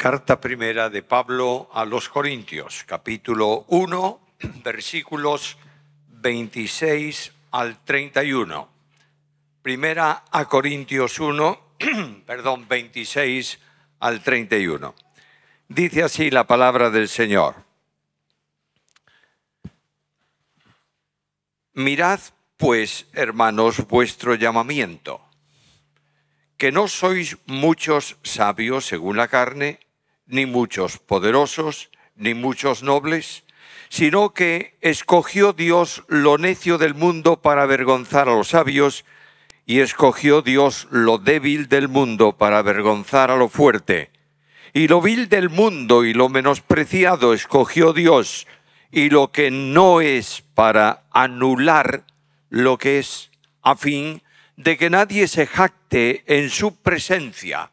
Carta primera de Pablo a los Corintios, capítulo 1, versículos 26 al 31. Primera a Corintios 1, perdón, 26 al 31. Dice así la palabra del Señor. Mirad pues, hermanos, vuestro llamamiento, que no sois muchos sabios según la carne, ni muchos poderosos, ni muchos nobles, sino que escogió Dios lo necio del mundo para avergonzar a los sabios, y escogió Dios lo débil del mundo para avergonzar a lo fuerte. Y lo vil del mundo y lo menospreciado escogió Dios, y lo que no es para anular lo que es, a fin de que nadie se jacte en su presencia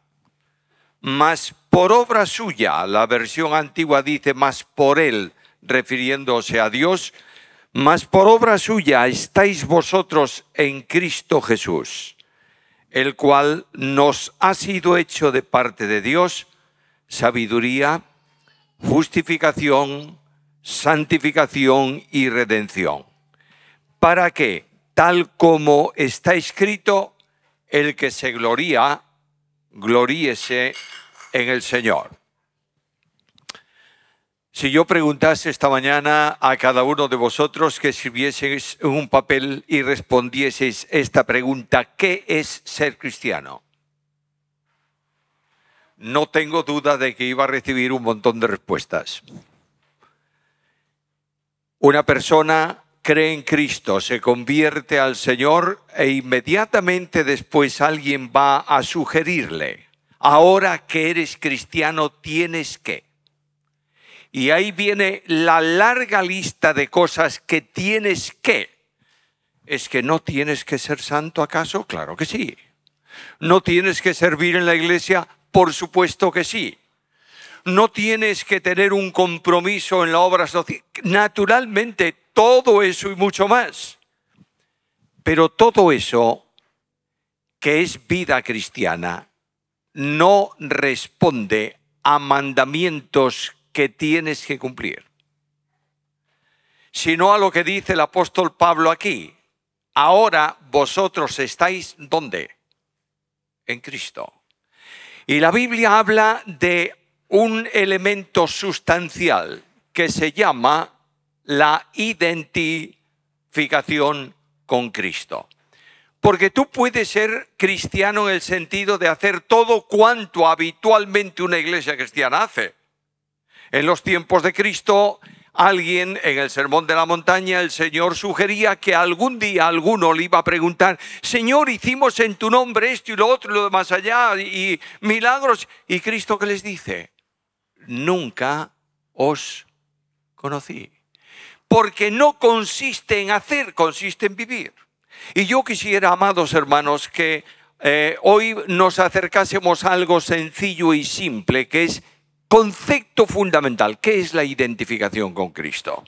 mas por obra suya, la versión antigua dice más por él, refiriéndose a Dios, mas por obra suya estáis vosotros en Cristo Jesús, el cual nos ha sido hecho de parte de Dios sabiduría, justificación, santificación y redención. Para que, tal como está escrito, el que se gloría gloríese en el Señor. Si yo preguntase esta mañana a cada uno de vosotros que escribieseis un papel y respondieseis esta pregunta, ¿qué es ser cristiano? No tengo duda de que iba a recibir un montón de respuestas. Una persona cree en Cristo, se convierte al Señor e inmediatamente después alguien va a sugerirle, ahora que eres cristiano tienes que. Y ahí viene la larga lista de cosas que tienes que. ¿Es que no tienes que ser santo acaso? Claro que sí. ¿No tienes que servir en la iglesia? Por supuesto que sí. ¿No tienes que tener un compromiso en la obra social? Naturalmente todo eso y mucho más. Pero todo eso que es vida cristiana no responde a mandamientos que tienes que cumplir, sino a lo que dice el apóstol Pablo aquí. Ahora vosotros estáis ¿dónde? En Cristo. Y la Biblia habla de un elemento sustancial que se llama la identificación con Cristo. Porque tú puedes ser cristiano en el sentido de hacer todo cuanto habitualmente una iglesia cristiana hace. En los tiempos de Cristo, alguien en el Sermón de la Montaña, el Señor sugería que algún día alguno le iba a preguntar, Señor, hicimos en tu nombre esto y lo otro y lo más allá y milagros. ¿Y Cristo qué les dice? Nunca os conocí porque no consiste en hacer, consiste en vivir. Y yo quisiera, amados hermanos, que eh, hoy nos acercásemos a algo sencillo y simple, que es concepto fundamental, que es la identificación con Cristo.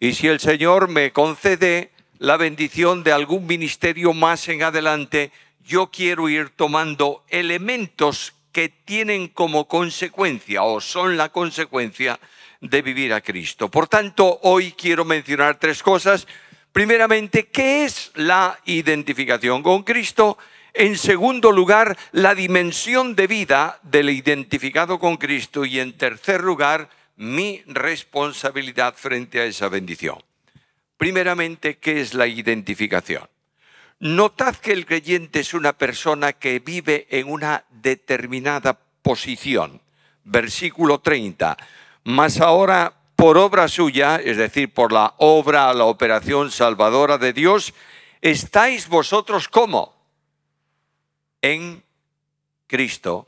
Y si el Señor me concede la bendición de algún ministerio más en adelante, yo quiero ir tomando elementos que tienen como consecuencia o son la consecuencia de vivir a Cristo. Por tanto, hoy quiero mencionar tres cosas. Primeramente, ¿qué es la identificación con Cristo? En segundo lugar, la dimensión de vida del identificado con Cristo. Y en tercer lugar, mi responsabilidad frente a esa bendición. Primeramente, ¿qué es la identificación? Notad que el creyente es una persona que vive en una determinada posición. Versículo 30. Mas ahora, por obra suya, es decir, por la obra, la operación salvadora de Dios, estáis vosotros como en Cristo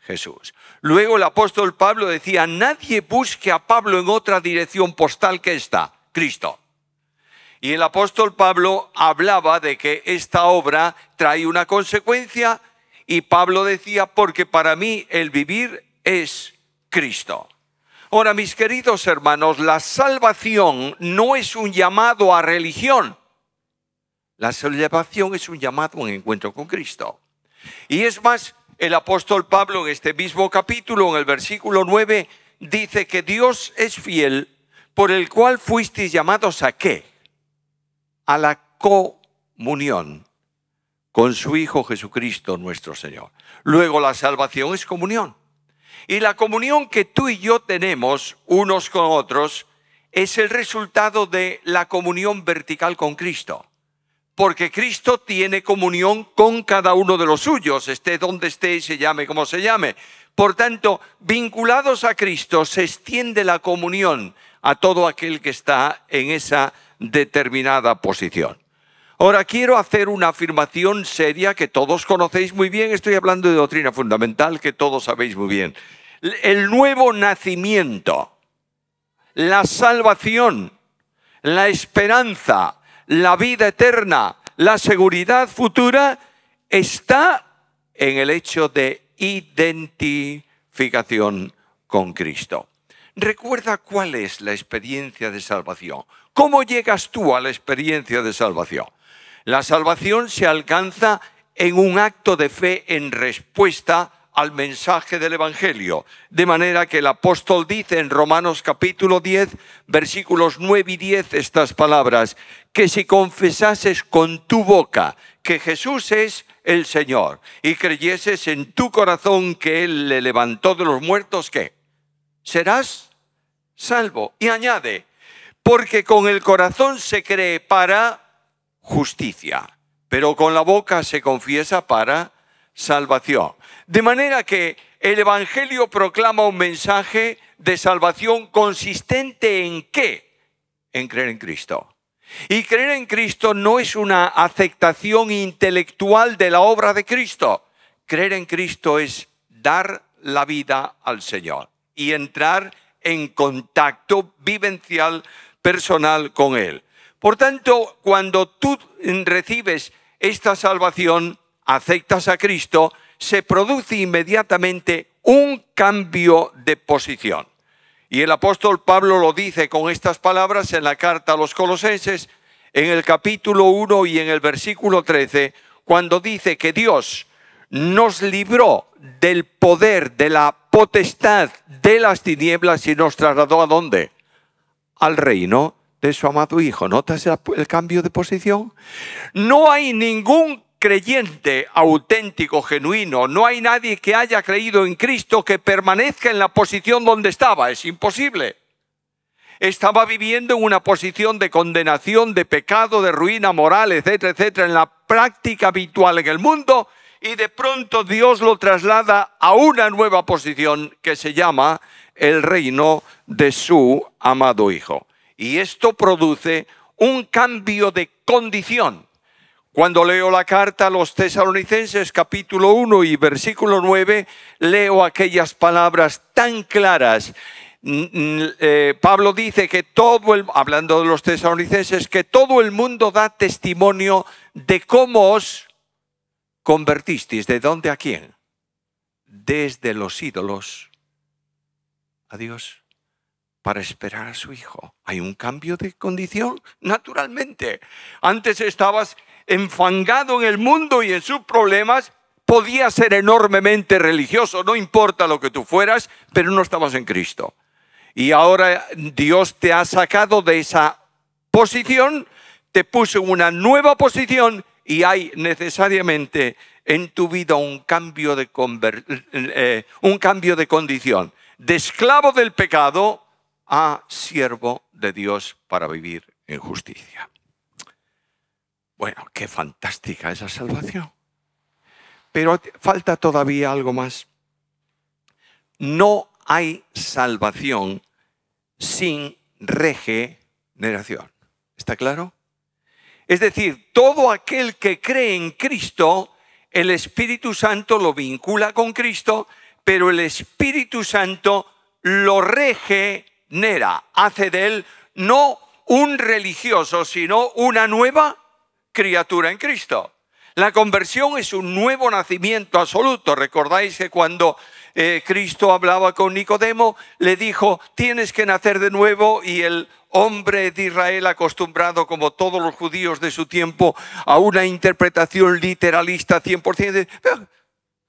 Jesús. Luego el apóstol Pablo decía, nadie busque a Pablo en otra dirección postal que esta, Cristo. Y el apóstol Pablo hablaba de que esta obra trae una consecuencia y Pablo decía, porque para mí el vivir es Cristo. Ahora, mis queridos hermanos, la salvación no es un llamado a religión. La salvación es un llamado a un encuentro con Cristo. Y es más, el apóstol Pablo en este mismo capítulo, en el versículo 9, dice que Dios es fiel, por el cual fuisteis llamados a qué? A la comunión con su Hijo Jesucristo nuestro Señor. Luego la salvación es comunión. Y la comunión que tú y yo tenemos unos con otros es el resultado de la comunión vertical con Cristo. Porque Cristo tiene comunión con cada uno de los suyos, esté donde esté, y se llame como se llame. Por tanto, vinculados a Cristo se extiende la comunión a todo aquel que está en esa determinada posición. Ahora quiero hacer una afirmación seria que todos conocéis muy bien, estoy hablando de doctrina fundamental que todos sabéis muy bien. El nuevo nacimiento, la salvación, la esperanza, la vida eterna, la seguridad futura, está en el hecho de identificación con Cristo. Recuerda cuál es la experiencia de salvación. ¿Cómo llegas tú a la experiencia de salvación? La salvación se alcanza en un acto de fe en respuesta al mensaje del Evangelio. De manera que el apóstol dice en Romanos capítulo 10, versículos 9 y 10 estas palabras, que si confesases con tu boca que Jesús es el Señor y creyeses en tu corazón que Él le levantó de los muertos, ¿qué? Serás salvo. Y añade, porque con el corazón se cree para justicia, pero con la boca se confiesa para salvación. De manera que el Evangelio proclama un mensaje de salvación consistente en qué? En creer en Cristo. Y creer en Cristo no es una aceptación intelectual de la obra de Cristo. Creer en Cristo es dar la vida al Señor y entrar en contacto vivencial personal con Él. Por tanto, cuando tú recibes esta salvación, aceptas a Cristo, se produce inmediatamente un cambio de posición. Y el apóstol Pablo lo dice con estas palabras en la carta a los colosenses, en el capítulo 1 y en el versículo 13, cuando dice que Dios nos libró del poder, de la potestad de las tinieblas y nos trasladó a dónde? Al reino de su amado Hijo. ¿Notas el cambio de posición? No hay ningún creyente auténtico, genuino. No hay nadie que haya creído en Cristo que permanezca en la posición donde estaba. Es imposible. Estaba viviendo en una posición de condenación, de pecado, de ruina moral, etcétera, etcétera, en la práctica habitual en el mundo. Y de pronto Dios lo traslada a una nueva posición que se llama el reino de su amado Hijo. Y esto produce un cambio de condición. Cuando leo la carta a los tesalonicenses capítulo 1 y versículo 9, leo aquellas palabras tan claras. Eh, Pablo dice que todo el, hablando de los tesalonicenses, que todo el mundo da testimonio de cómo os convertisteis. ¿De dónde a quién? Desde los ídolos. Adiós para esperar a su hijo. Hay un cambio de condición, naturalmente. Antes estabas enfangado en el mundo y en sus problemas, podías ser enormemente religioso, no importa lo que tú fueras, pero no estabas en Cristo. Y ahora Dios te ha sacado de esa posición, te puso en una nueva posición y hay necesariamente en tu vida un cambio de, eh, un cambio de condición. De esclavo del pecado a siervo de Dios para vivir en justicia. Bueno, qué fantástica esa salvación. Pero falta todavía algo más. No hay salvación sin regeneración. ¿Está claro? Es decir, todo aquel que cree en Cristo, el Espíritu Santo lo vincula con Cristo, pero el Espíritu Santo lo rege Nera hace de él no un religioso, sino una nueva criatura en Cristo. La conversión es un nuevo nacimiento absoluto. Recordáis que cuando eh, Cristo hablaba con Nicodemo, le dijo, tienes que nacer de nuevo y el hombre de Israel acostumbrado, como todos los judíos de su tiempo, a una interpretación literalista 100%,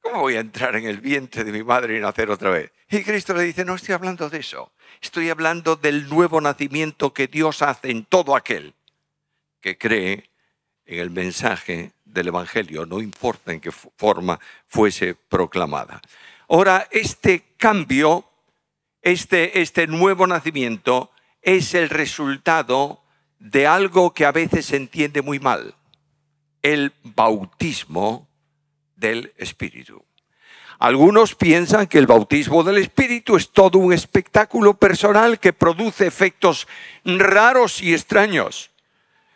¿cómo voy a entrar en el vientre de mi madre y nacer otra vez? Y Cristo le dice, no estoy hablando de eso, estoy hablando del nuevo nacimiento que Dios hace en todo aquel que cree en el mensaje del Evangelio, no importa en qué forma fuese proclamada. Ahora, este cambio, este, este nuevo nacimiento, es el resultado de algo que a veces se entiende muy mal, el bautismo del Espíritu. Algunos piensan que el bautismo del Espíritu es todo un espectáculo personal que produce efectos raros y extraños.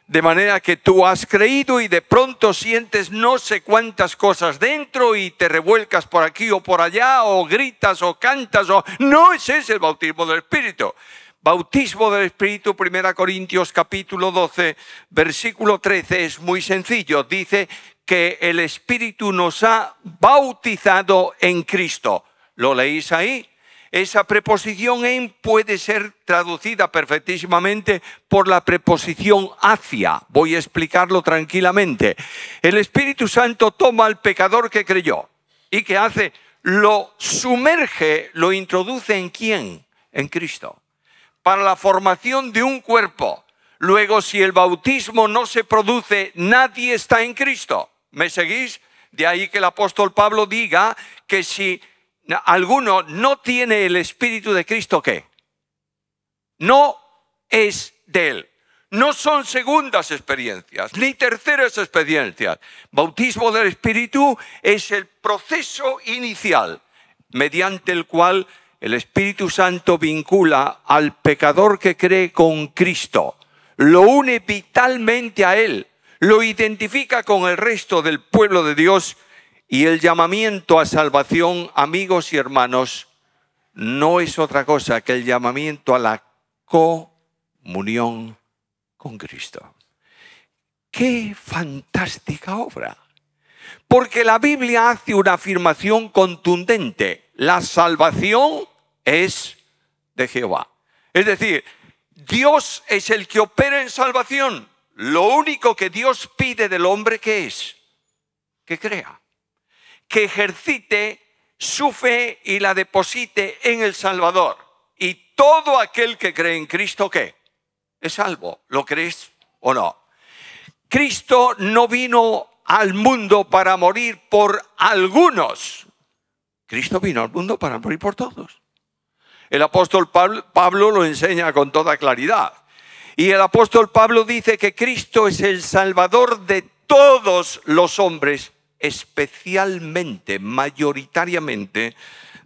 De manera que tú has creído y de pronto sientes no sé cuántas cosas dentro y te revuelcas por aquí o por allá o gritas o cantas o... No ese es el bautismo del Espíritu. Bautismo del Espíritu, 1 Corintios capítulo 12, versículo 13, es muy sencillo. Dice que el Espíritu nos ha bautizado en Cristo. ¿Lo leéis ahí? Esa preposición en puede ser traducida perfectísimamente por la preposición hacia. Voy a explicarlo tranquilamente. El Espíritu Santo toma al pecador que creyó y que hace, lo sumerge, lo introduce en quién? En Cristo para la formación de un cuerpo. Luego, si el bautismo no se produce, nadie está en Cristo. ¿Me seguís? De ahí que el apóstol Pablo diga que si alguno no tiene el Espíritu de Cristo, ¿qué? No es de él. No son segundas experiencias, ni terceras experiencias. Bautismo del Espíritu es el proceso inicial mediante el cual el Espíritu Santo vincula al pecador que cree con Cristo, lo une vitalmente a Él, lo identifica con el resto del pueblo de Dios y el llamamiento a salvación, amigos y hermanos, no es otra cosa que el llamamiento a la comunión con Cristo. ¡Qué fantástica obra! Porque la Biblia hace una afirmación contundente la salvación es de Jehová. Es decir, Dios es el que opera en salvación. Lo único que Dios pide del hombre que es que crea, que ejercite su fe y la deposite en el Salvador. Y todo aquel que cree en Cristo, ¿qué? Es salvo. ¿Lo crees o no? Cristo no vino al mundo para morir por algunos, Cristo vino al mundo para morir por todos. El apóstol Pablo lo enseña con toda claridad. Y el apóstol Pablo dice que Cristo es el Salvador de todos los hombres, especialmente, mayoritariamente,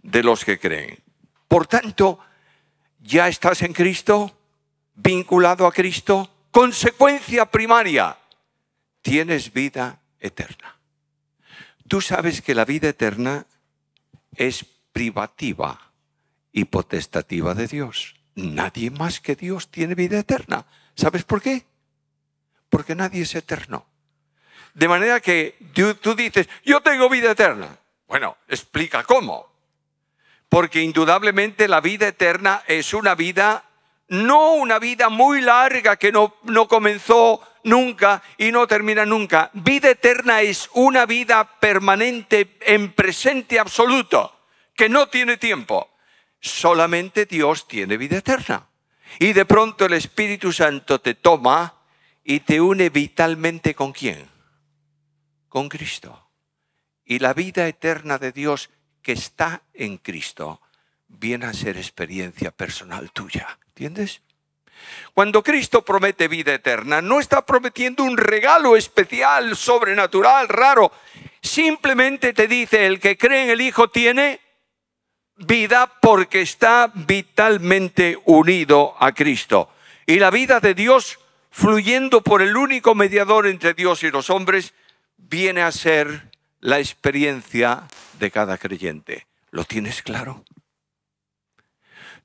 de los que creen. Por tanto, ya estás en Cristo, vinculado a Cristo. Consecuencia primaria, tienes vida eterna. Tú sabes que la vida eterna es privativa y potestativa de Dios. Nadie más que Dios tiene vida eterna. ¿Sabes por qué? Porque nadie es eterno. De manera que tú, dices, yo tengo vida eterna. Bueno, explica cómo. Porque indudablemente la vida eterna es una vida, no una vida muy larga que no, no comenzó nunca y no termina nunca. Vida eterna es una vida permanente en presente absoluto, que no tiene tiempo. Solamente Dios tiene vida eterna. Y de pronto el Espíritu Santo te toma y te une vitalmente con quién? Con Cristo. Y la vida eterna de Dios que está en Cristo viene a ser experiencia personal tuya. ¿Entiendes? Cuando Cristo promete vida eterna, no está prometiendo un regalo especial, sobrenatural, raro. Simplemente te dice, el que cree en el Hijo tiene vida porque está vitalmente unido a Cristo. Y la vida de Dios, fluyendo por el único mediador entre Dios y los hombres, viene a ser la experiencia de cada creyente. ¿Lo tienes claro?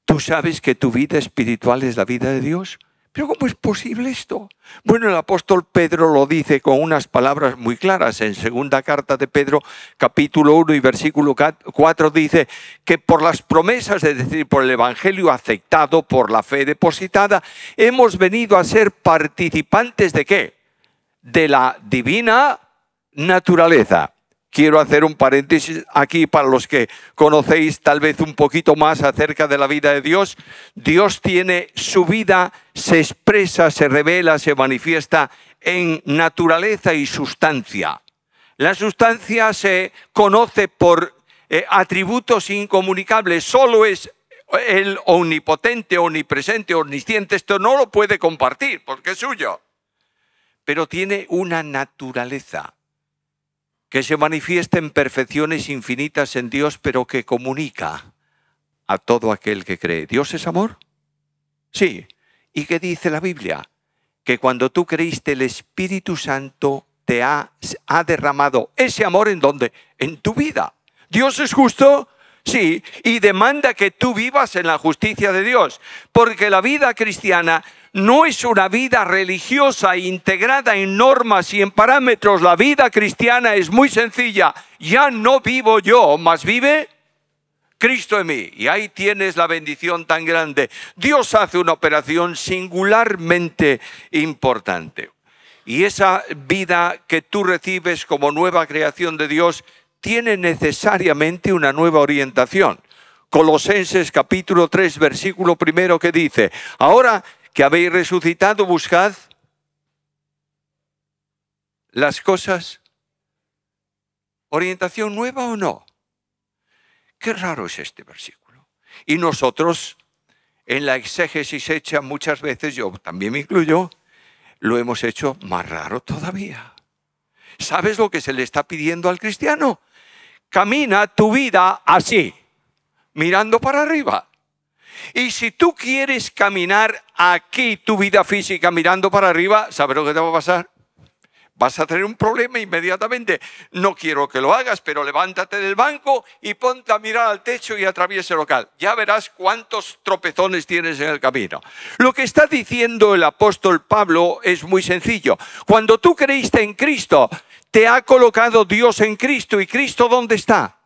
¿Tú sabes que tu vida espiritual es la vida de Dios? Pero ¿cómo es posible esto? Bueno, el apóstol Pedro lo dice con unas palabras muy claras. En segunda carta de Pedro, capítulo 1 y versículo 4 dice que por las promesas, es decir, por el Evangelio aceptado, por la fe depositada, hemos venido a ser participantes de qué? De la divina naturaleza quiero hacer un paréntesis aquí para los que conocéis tal vez un poquito más acerca de la vida de Dios. Dios tiene su vida, se expresa, se revela, se manifiesta en naturaleza y sustancia. La sustancia se conoce por eh, atributos incomunicables, solo es eh, el omnipotente, omnipresente, omnisciente, esto no lo puede compartir porque es suyo, pero tiene una naturaleza que se manifiesta en perfecciones infinitas en Dios, pero que comunica a todo aquel que cree. ¿Dios es amor? Sí. ¿Y qué dice la Biblia? Que cuando tú creíste el Espíritu Santo te ha, ha derramado ese amor en donde? En tu vida. ¿Dios es justo? Sí, y demanda que tú vivas en la justicia de Dios, porque la vida cristiana no es una vida religiosa integrada en normas y en parámetros. La vida cristiana es muy sencilla. Ya no vivo yo, más vive Cristo en mí. Y ahí tienes la bendición tan grande. Dios hace una operación singularmente importante. Y esa vida que tú recibes como nueva creación de Dios tiene necesariamente una nueva orientación. Colosenses capítulo 3, versículo primero que dice, ahora que habéis resucitado, buscad las cosas. ¿Orientación nueva o no? Qué raro es este versículo. Y nosotros, en la exégesis hecha muchas veces, yo también me incluyo, lo hemos hecho más raro todavía. ¿Sabes lo que se le está pidiendo al cristiano? Camina tu vida así, mirando para arriba. Y si tú quieres caminar aquí tu vida física mirando para arriba, ¿sabes lo que te va a pasar? Vas a tener un problema inmediatamente. No quiero que lo hagas, pero levántate del banco y ponte a mirar al techo y atraviesa el local. Ya verás cuántos tropezones tienes en el camino. Lo que está diciendo el apóstol Pablo es muy sencillo. Cuando tú creíste en Cristo, te ha colocado Dios en Cristo. ¿Y Cristo dónde está?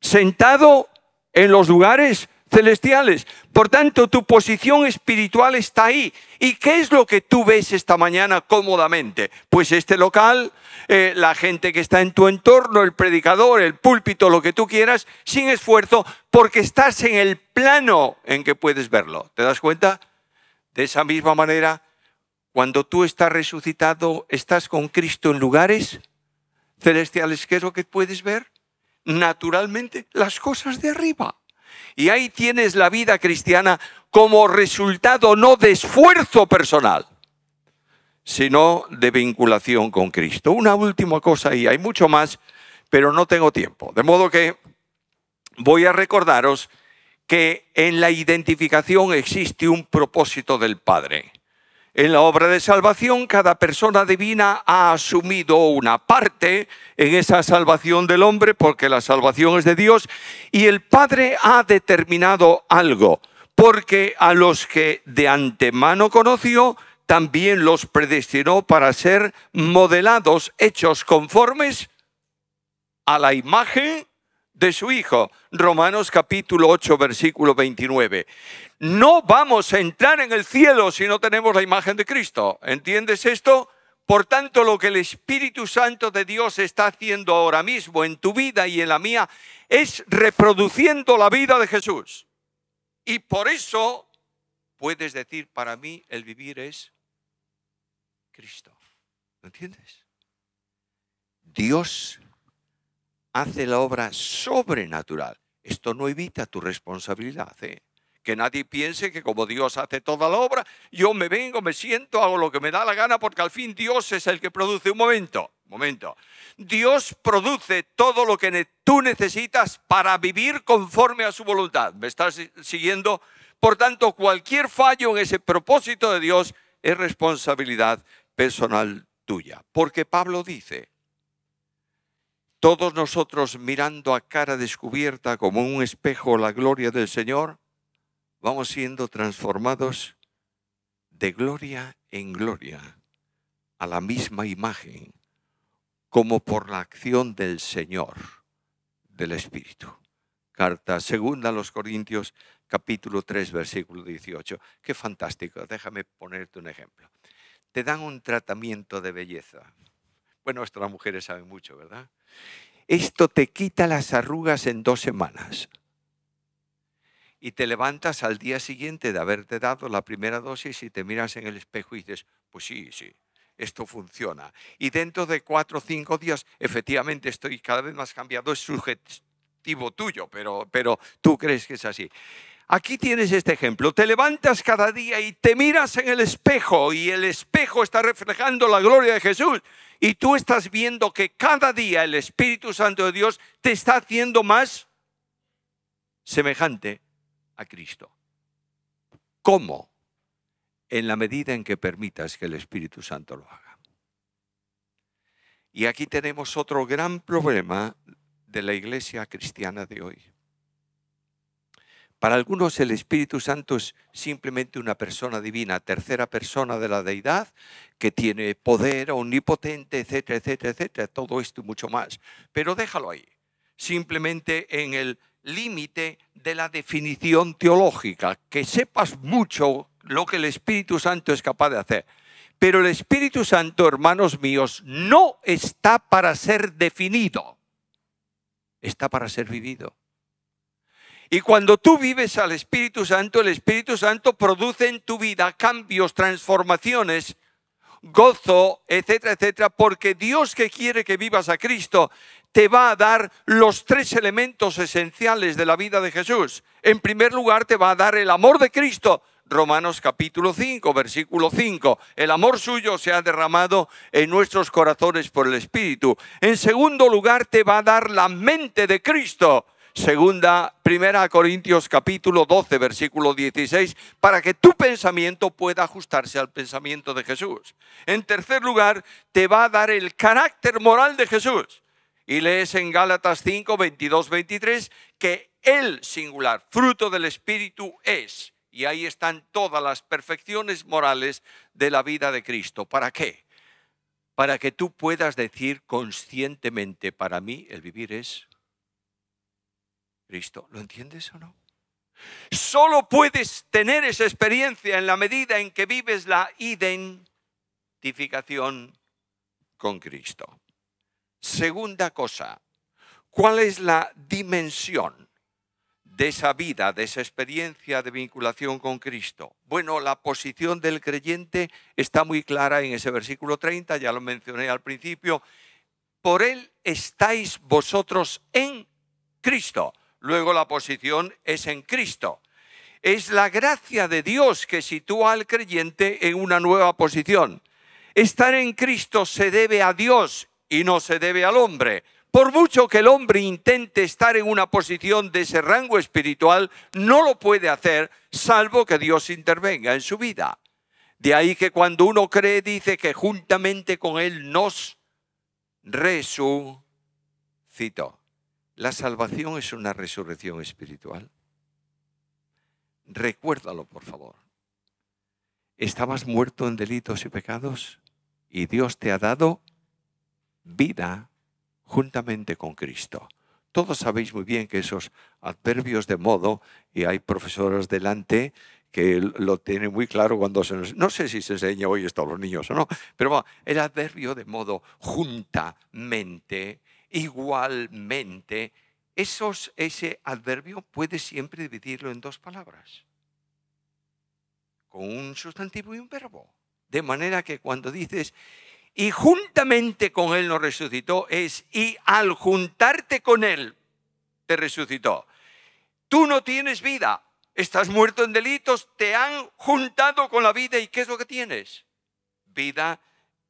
Sentado en los lugares celestiales. Por tanto, tu posición espiritual está ahí. ¿Y qué es lo que tú ves esta mañana cómodamente? Pues este local, eh, la gente que está en tu entorno, el predicador, el púlpito, lo que tú quieras, sin esfuerzo, porque estás en el plano en que puedes verlo. ¿Te das cuenta? De esa misma manera, cuando tú estás resucitado, estás con Cristo en lugares celestiales. ¿Qué es lo que puedes ver? Naturalmente, las cosas de arriba. Y ahí tienes la vida cristiana como resultado no de esfuerzo personal, sino de vinculación con Cristo. Una última cosa y hay mucho más, pero no tengo tiempo. De modo que voy a recordaros que en la identificación existe un propósito del Padre. En la obra de salvación, cada persona divina ha asumido una parte en esa salvación del hombre, porque la salvación es de Dios, y el Padre ha determinado algo, porque a los que de antemano conoció, también los predestinó para ser modelados, hechos conformes a la imagen de su Hijo. Romanos capítulo 8, versículo 29. No vamos a entrar en el cielo si no tenemos la imagen de Cristo. ¿Entiendes esto? Por tanto, lo que el Espíritu Santo de Dios está haciendo ahora mismo en tu vida y en la mía es reproduciendo la vida de Jesús. Y por eso puedes decir, para mí el vivir es Cristo. ¿Lo entiendes? Dios hace la obra sobrenatural. Esto no evita tu responsabilidad. ¿eh? Que nadie piense que como Dios hace toda la obra, yo me vengo, me siento, hago lo que me da la gana, porque al fin Dios es el que produce. Un momento, momento. Dios produce todo lo que tú necesitas para vivir conforme a su voluntad. ¿Me estás siguiendo? Por tanto, cualquier fallo en ese propósito de Dios es responsabilidad personal tuya. Porque Pablo dice, todos nosotros mirando a cara descubierta como un espejo la gloria del Señor, vamos siendo transformados de gloria en gloria a la misma imagen, como por la acción del Señor, del Espíritu. Carta segunda a los Corintios, capítulo 3, versículo 18. Qué fantástico, déjame ponerte un ejemplo. Te dan un tratamiento de belleza bueno, nuestras mujeres saben mucho, ¿verdad? Esto te quita las arrugas en dos semanas. Y te levantas al día siguiente de haberte dado la primera dosis y te miras en el espejo y dices, pues sí, sí, esto funciona. Y dentro de cuatro o cinco días, efectivamente, estoy cada vez más cambiado, es subjetivo tuyo, pero, pero tú crees que es así. Aquí tienes este ejemplo. Te levantas cada día y te miras en el espejo y el espejo está reflejando la gloria de Jesús. Y tú estás viendo que cada día el Espíritu Santo de Dios te está haciendo más semejante a Cristo. ¿Cómo? En la medida en que permitas que el Espíritu Santo lo haga. Y aquí tenemos otro gran problema de la iglesia cristiana de hoy para algunos el Espíritu Santo es simplemente una persona divina, tercera persona de la deidad, que tiene poder, omnipotente, etcétera, etcétera, etcétera, todo esto y mucho más. Pero déjalo ahí, simplemente en el límite de la definición teológica, que sepas mucho lo que el Espíritu Santo es capaz de hacer. Pero el Espíritu Santo, hermanos míos, no está para ser definido, está para ser vivido. Y cuando tú vives al Espíritu Santo, el Espíritu Santo produce en tu vida cambios, transformaciones, gozo, etcétera, etcétera, porque Dios que quiere que vivas a Cristo te va a dar los tres elementos esenciales de la vida de Jesús. En primer lugar, te va a dar el amor de Cristo. Romanos capítulo 5, versículo 5. El amor suyo se ha derramado en nuestros corazones por el Espíritu. En segundo lugar, te va a dar la mente de Cristo. Segunda, Primera Corintios capítulo 12, versículo 16, para que tu pensamiento pueda ajustarse al pensamiento de Jesús. En tercer lugar, te va a dar el carácter moral de Jesús. Y lees en Gálatas 5, 22, 23 que el singular, fruto del Espíritu es. Y ahí están todas las perfecciones morales de la vida de Cristo. ¿Para qué? Para que tú puedas decir conscientemente, para mí el vivir es Cristo. ¿Lo entiendes o no? Solo puedes tener esa experiencia en la medida en que vives la identificación con Cristo. Segunda cosa, ¿cuál es la dimensión de esa vida, de esa experiencia de vinculación con Cristo? Bueno, la posición del creyente está muy clara en ese versículo 30, ya lo mencioné al principio. Por Él estáis vosotros en Cristo. Luego la posición es en Cristo. Es la gracia de Dios que sitúa al creyente en una nueva posición. Estar en Cristo se debe a Dios y no se debe al hombre. Por mucho que el hombre intente estar en una posición de ese rango espiritual, no lo puede hacer salvo que Dios intervenga en su vida. De ahí que cuando uno cree dice que juntamente con Él nos resucitó. La salvación es una resurrección espiritual. Recuérdalo, por favor. Estabas muerto en delitos y pecados y Dios te ha dado vida juntamente con Cristo. Todos sabéis muy bien que esos adverbios de modo, y hay profesores delante que lo tienen muy claro cuando se nos... No sé si se enseña hoy esto a los niños o no, pero bueno, el adverbio de modo juntamente igualmente, ese adverbio puede siempre dividirlo en dos palabras, con un sustantivo y un verbo. De manera que cuando dices, y juntamente con Él nos resucitó, es, y al juntarte con Él, te resucitó. Tú no tienes vida, estás muerto en delitos, te han juntado con la vida, ¿y qué es lo que tienes? Vida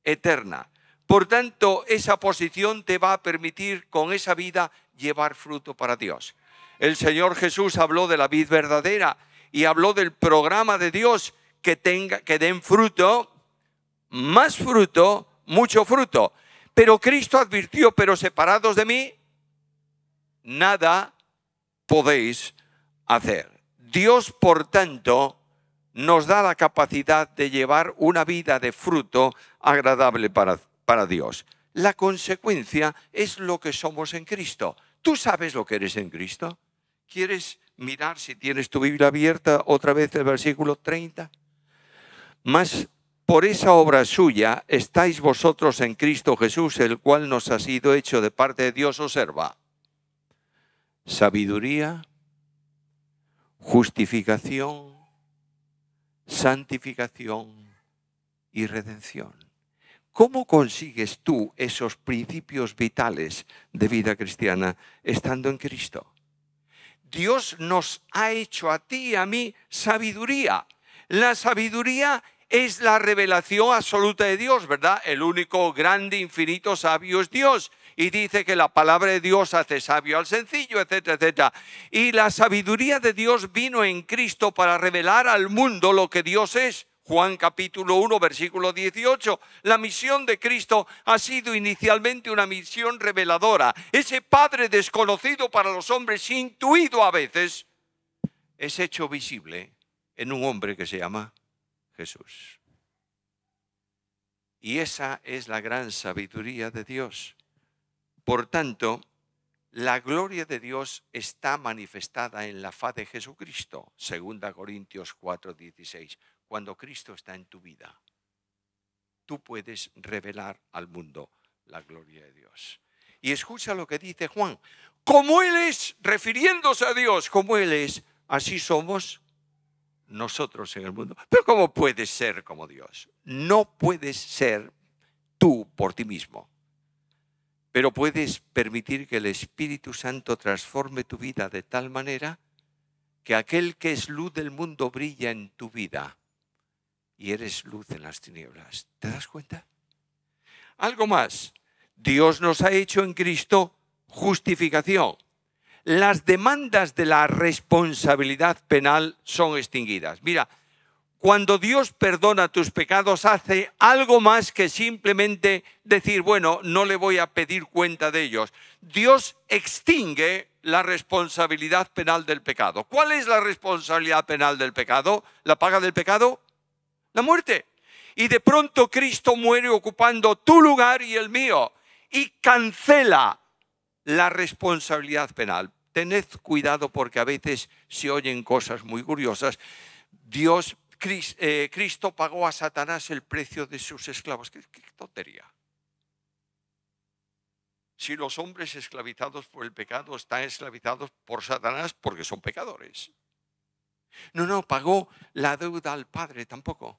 eterna. Por tanto, esa posición te va a permitir con esa vida llevar fruto para Dios. El Señor Jesús habló de la vid verdadera y habló del programa de Dios que tenga que den fruto, más fruto, mucho fruto. Pero Cristo advirtió, pero separados de mí nada podéis hacer. Dios, por tanto, nos da la capacidad de llevar una vida de fruto agradable para para Dios. La consecuencia es lo que somos en Cristo. ¿Tú sabes lo que eres en Cristo? ¿Quieres mirar si tienes tu Biblia abierta otra vez el versículo 30? Más por esa obra suya estáis vosotros en Cristo Jesús, el cual nos ha sido hecho de parte de Dios, observa. Sabiduría, justificación, santificación y redención. ¿Cómo consigues tú esos principios vitales de vida cristiana estando en Cristo? Dios nos ha hecho a ti y a mí sabiduría. La sabiduría es la revelación absoluta de Dios, ¿verdad? El único grande, infinito, sabio es Dios. Y dice que la palabra de Dios hace sabio al sencillo, etcétera, etcétera. Y la sabiduría de Dios vino en Cristo para revelar al mundo lo que Dios es. Juan capítulo 1, versículo 18. La misión de Cristo ha sido inicialmente una misión reveladora. Ese Padre desconocido para los hombres, intuido a veces, es hecho visible en un hombre que se llama Jesús. Y esa es la gran sabiduría de Dios. Por tanto, la gloria de Dios está manifestada en la faz de Jesucristo, 2 Corintios 4, 16 cuando Cristo está en tu vida, tú puedes revelar al mundo la gloria de Dios. Y escucha lo que dice Juan. Como Él es, refiriéndose a Dios, como Él es, así somos nosotros en el mundo. Pero ¿cómo puedes ser como Dios? No puedes ser tú por ti mismo. Pero puedes permitir que el Espíritu Santo transforme tu vida de tal manera que aquel que es luz del mundo brilla en tu vida y eres luz en las tinieblas. ¿Te das cuenta? Algo más. Dios nos ha hecho en Cristo justificación. Las demandas de la responsabilidad penal son extinguidas. Mira, cuando Dios perdona tus pecados hace algo más que simplemente decir, bueno, no le voy a pedir cuenta de ellos. Dios extingue la responsabilidad penal del pecado. ¿Cuál es la responsabilidad penal del pecado? La paga del pecado la muerte. Y de pronto Cristo muere ocupando tu lugar y el mío y cancela la responsabilidad penal. Tened cuidado porque a veces se oyen cosas muy curiosas. Dios, eh, Cristo, pagó a Satanás el precio de sus esclavos. qué, qué tontería? si los hombres esclavizados por el pecado están esclavizados por Satanás porque son pecadores. No, no, pagó la deuda al Padre tampoco.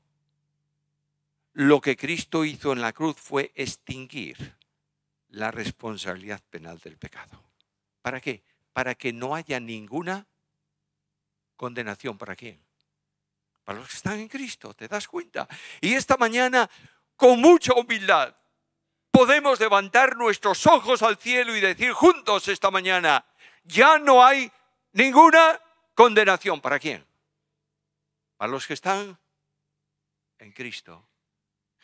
Lo que Cristo hizo en la cruz fue extinguir la responsabilidad penal del pecado. ¿Para qué? Para que no haya ninguna condenación. ¿Para quién? Para los que están en Cristo, ¿te das cuenta? Y esta mañana, con mucha humildad, podemos levantar nuestros ojos al cielo y decir juntos esta mañana, ya no hay ninguna condenación. ¿Para quién? Para los que están en Cristo.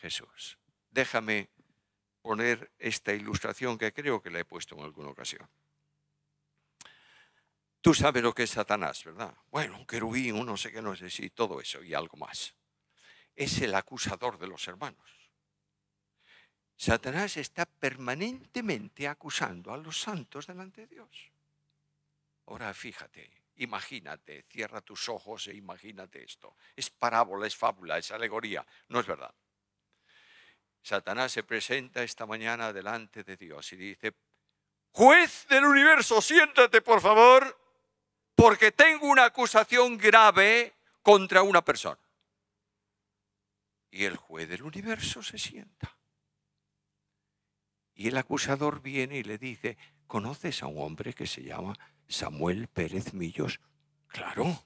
Jesús. Déjame poner esta ilustración que creo que la he puesto en alguna ocasión. Tú sabes lo que es Satanás, ¿verdad? Bueno, un querubín, no sé qué, no sé si, todo eso y algo más. Es el acusador de los hermanos. Satanás está permanentemente acusando a los santos delante de Dios. Ahora fíjate, imagínate, cierra tus ojos e imagínate esto. Es parábola, es fábula, es alegoría, no es verdad. Satanás se presenta esta mañana delante de Dios y dice, juez del universo, siéntate por favor, porque tengo una acusación grave contra una persona. Y el juez del universo se sienta. Y el acusador viene y le dice, ¿conoces a un hombre que se llama Samuel Pérez Millos? Claro.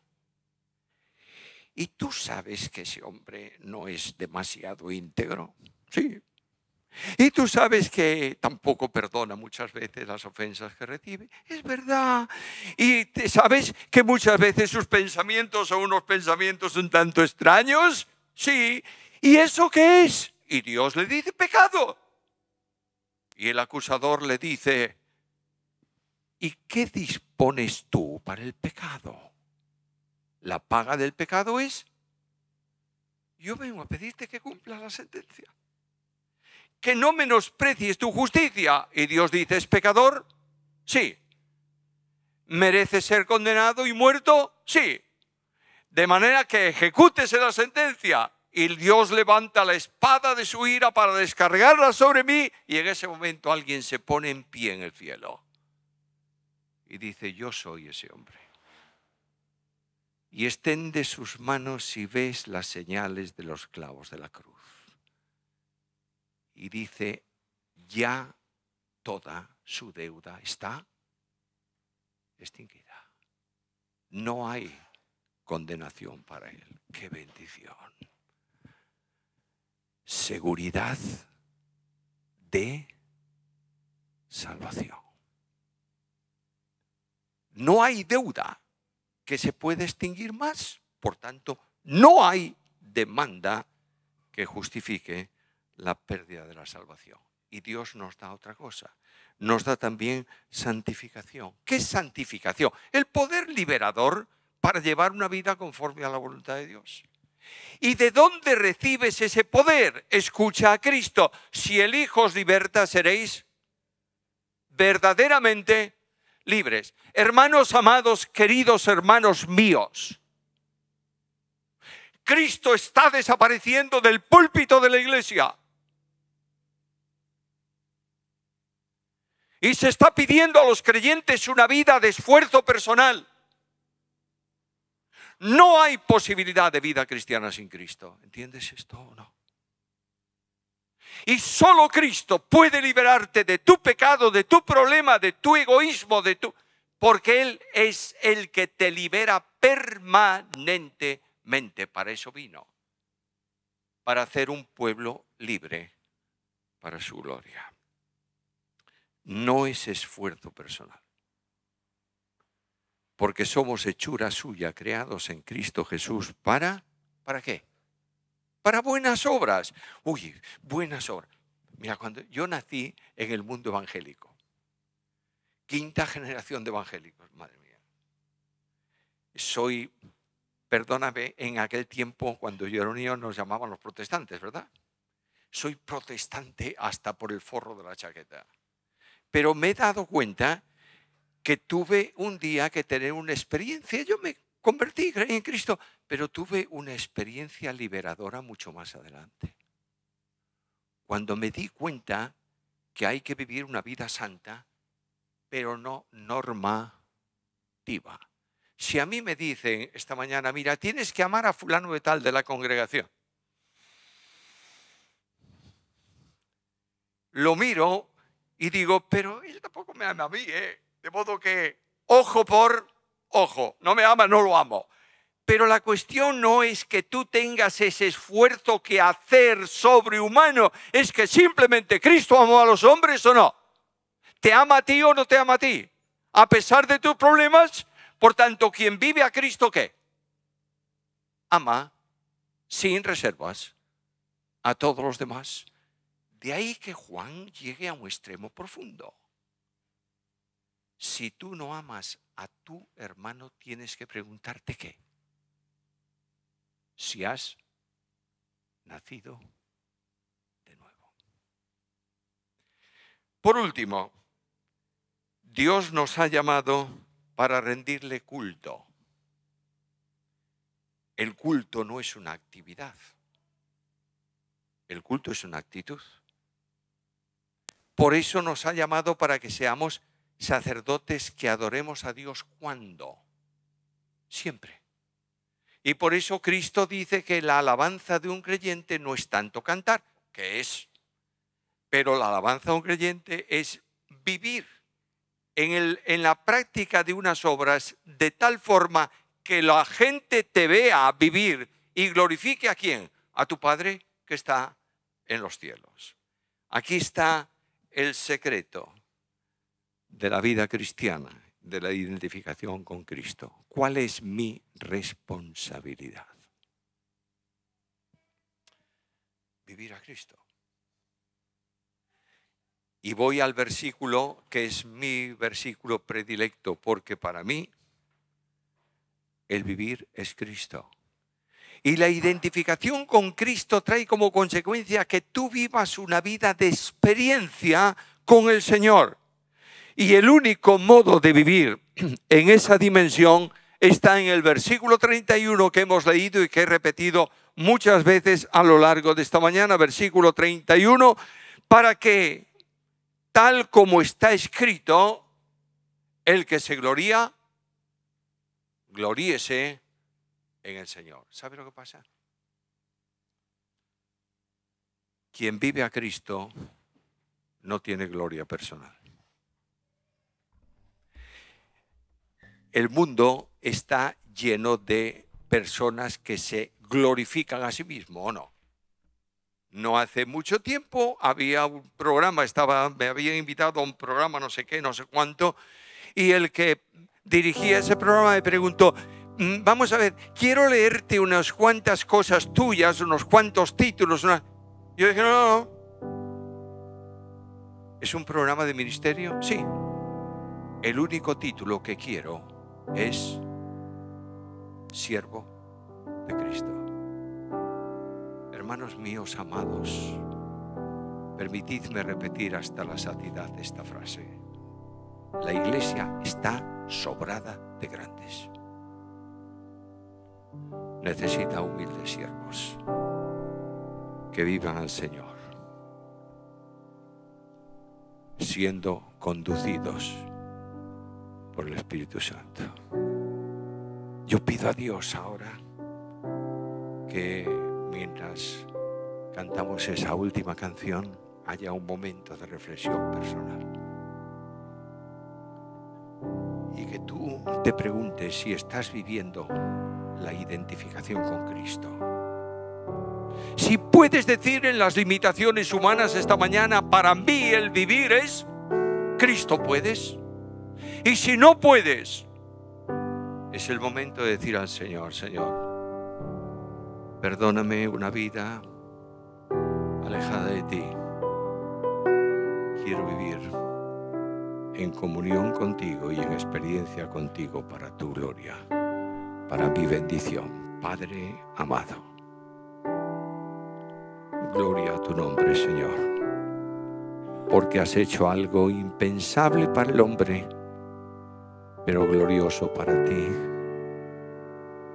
Y tú sabes que ese hombre no es demasiado íntegro. Sí. Y tú sabes que tampoco perdona muchas veces las ofensas que recibe. Es verdad. Y sabes que muchas veces sus pensamientos son unos pensamientos un tanto extraños. Sí. ¿Y eso qué es? Y Dios le dice pecado. Y el acusador le dice, ¿y qué dispones tú para el pecado? La paga del pecado es, yo vengo a pedirte que cumpla la sentencia que no menosprecies tu justicia. Y Dios dice, ¿es pecador? Sí. ¿Merece ser condenado y muerto? Sí. De manera que ejecútese la sentencia. Y Dios levanta la espada de su ira para descargarla sobre mí. Y en ese momento alguien se pone en pie en el cielo. Y dice, yo soy ese hombre. Y extiende sus manos y ves las señales de los clavos de la cruz y dice, ya toda su deuda está extinguida. No hay condenación para él. ¡Qué bendición! Seguridad de salvación. No hay deuda que se pueda extinguir más. Por tanto, no hay demanda que justifique la pérdida de la salvación. Y Dios nos da otra cosa. Nos da también santificación. ¿Qué es santificación? El poder liberador para llevar una vida conforme a la voluntad de Dios. ¿Y de dónde recibes ese poder? Escucha a Cristo. Si el Hijo os liberta, seréis verdaderamente libres. Hermanos amados, queridos hermanos míos, Cristo está desapareciendo del púlpito de la iglesia. Y se está pidiendo a los creyentes una vida de esfuerzo personal. No hay posibilidad de vida cristiana sin Cristo. ¿Entiendes esto o no? Y solo Cristo puede liberarte de tu pecado, de tu problema, de tu egoísmo, de tu porque él es el que te libera permanentemente. Para eso vino. Para hacer un pueblo libre para su gloria no es esfuerzo personal. Porque somos hechura suya, creados en Cristo Jesús para ¿para qué? Para buenas obras. Uy, buenas obras. Mira, cuando yo nací en el mundo evangélico. Quinta generación de evangélicos, madre mía. Soy perdóname, en aquel tiempo cuando yo era niño nos llamaban los protestantes, ¿verdad? Soy protestante hasta por el forro de la chaqueta. Pero me he dado cuenta que tuve un día que tener una experiencia. Yo me convertí, en Cristo, pero tuve una experiencia liberadora mucho más adelante. Cuando me di cuenta que hay que vivir una vida santa, pero no normativa. Si a mí me dicen esta mañana, mira, tienes que amar a fulano de tal de la congregación, lo miro y digo, pero ella tampoco me ama a mí, ¿eh? De modo que ojo por ojo, no me ama, no lo amo. Pero la cuestión no es que tú tengas ese esfuerzo que hacer sobrehumano, es que simplemente Cristo amó a los hombres o no. ¿Te ama a ti o no te ama a ti? A pesar de tus problemas, por tanto, quien vive a Cristo, ¿qué? Ama sin reservas a todos los demás. De ahí que Juan llegue a un extremo profundo. Si tú no amas a tu hermano, tienes que preguntarte qué. Si has nacido de nuevo. Por último, Dios nos ha llamado para rendirle culto. El culto no es una actividad. El culto es una actitud. Por eso nos ha llamado para que seamos sacerdotes que adoremos a Dios cuando, siempre. Y por eso Cristo dice que la alabanza de un creyente no es tanto cantar, que es, pero la alabanza de un creyente es vivir en, el, en la práctica de unas obras de tal forma que la gente te vea vivir y glorifique a quién? A tu Padre que está en los cielos. Aquí está el secreto de la vida cristiana, de la identificación con Cristo. ¿Cuál es mi responsabilidad? Vivir a Cristo. Y voy al versículo que es mi versículo predilecto, porque para mí el vivir es Cristo y la identificación con Cristo trae como consecuencia que tú vivas una vida de experiencia con el Señor. Y el único modo de vivir en esa dimensión está en el versículo 31 que hemos leído y que he repetido muchas veces a lo largo de esta mañana, versículo 31, para que, tal como está escrito, el que se gloría, gloríese en el Señor. ¿Sabe lo que pasa? Quien vive a Cristo no tiene gloria personal. El mundo está lleno de personas que se glorifican a sí mismo, ¿o no? No hace mucho tiempo había un programa, estaba, me habían invitado a un programa, no sé qué, no sé cuánto, y el que dirigía ese programa me preguntó, Mm, vamos a ver, quiero leerte unas cuantas cosas tuyas, unos cuantos títulos. Yo dije, no, no, no. ¿Es un programa de ministerio? Sí. El único título que quiero es siervo de Cristo. Hermanos míos amados, permitidme repetir hasta la saciedad esta frase. La iglesia está sobrada de grandes necesita humildes siervos que vivan al Señor, siendo conducidos por el Espíritu Santo. Yo pido a Dios ahora que mientras cantamos esa última canción haya un momento de reflexión personal y que tú te preguntes si estás viviendo la identificación con Cristo. Si puedes decir en las limitaciones humanas esta mañana, para mí el vivir es Cristo puedes. Y si no puedes, es el momento de decir al Señor, Señor, perdóname una vida alejada de ti. Quiero vivir en comunión contigo y en experiencia contigo para tu gloria para mi bendición. Padre amado, gloria a tu nombre, Señor, porque has hecho algo impensable para el hombre, pero glorioso para ti.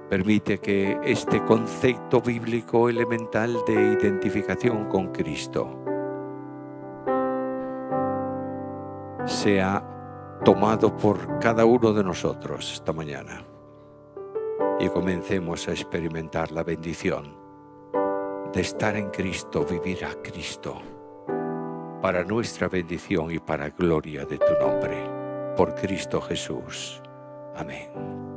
Permite que este concepto bíblico elemental de identificación con Cristo sea tomado por cada uno de nosotros esta mañana y comencemos a experimentar la bendición de estar en Cristo, vivir a Cristo, para nuestra bendición y para gloria de tu nombre. Por Cristo Jesús. Amén.